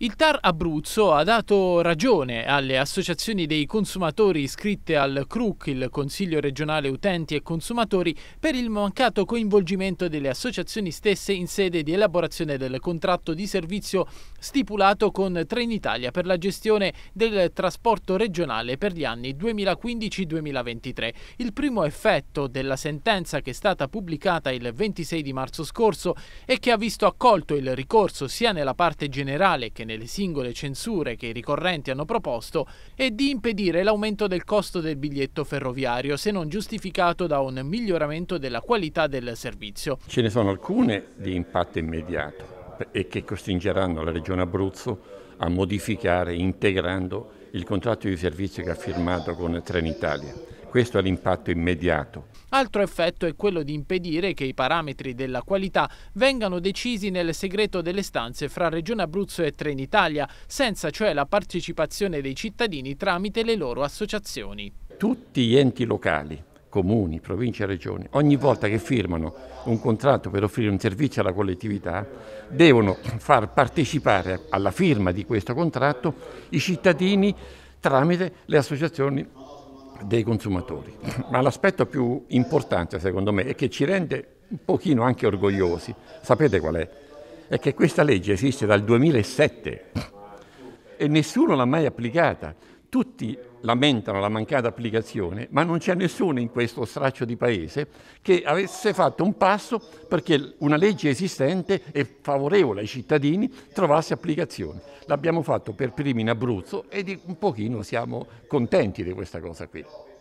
Il TAR Abruzzo ha dato ragione alle associazioni dei consumatori iscritte al CRUC, il Consiglio regionale utenti e consumatori, per il mancato coinvolgimento delle associazioni stesse in sede di elaborazione del contratto di servizio stipulato con Trenitalia per la gestione del trasporto regionale per gli anni 2015-2023. Il primo effetto della sentenza che è stata pubblicata il 26 di marzo scorso e che ha visto accolto il ricorso sia nella parte generale che nelle singole censure che i ricorrenti hanno proposto è di impedire l'aumento del costo del biglietto ferroviario se non giustificato da un miglioramento della qualità del servizio. Ce ne sono alcune di impatto immediato e che costringeranno la Regione Abruzzo a modificare integrando il contratto di servizio che ha firmato con Trenitalia questo è l'impatto immediato. Altro effetto è quello di impedire che i parametri della qualità vengano decisi nel segreto delle stanze fra Regione Abruzzo e Trenitalia, senza cioè la partecipazione dei cittadini tramite le loro associazioni. Tutti gli enti locali, comuni, province e regioni, ogni volta che firmano un contratto per offrire un servizio alla collettività, devono far partecipare alla firma di questo contratto i cittadini tramite le associazioni dei consumatori. Ma l'aspetto più importante secondo me e che ci rende un pochino anche orgogliosi, sapete qual è? È che questa legge esiste dal 2007 e nessuno l'ha mai applicata. Tutti lamentano la mancata applicazione, ma non c'è nessuno in questo straccio di paese che avesse fatto un passo perché una legge esistente e favorevole ai cittadini trovasse applicazione. L'abbiamo fatto per primi in Abruzzo e un pochino siamo contenti di questa cosa qui.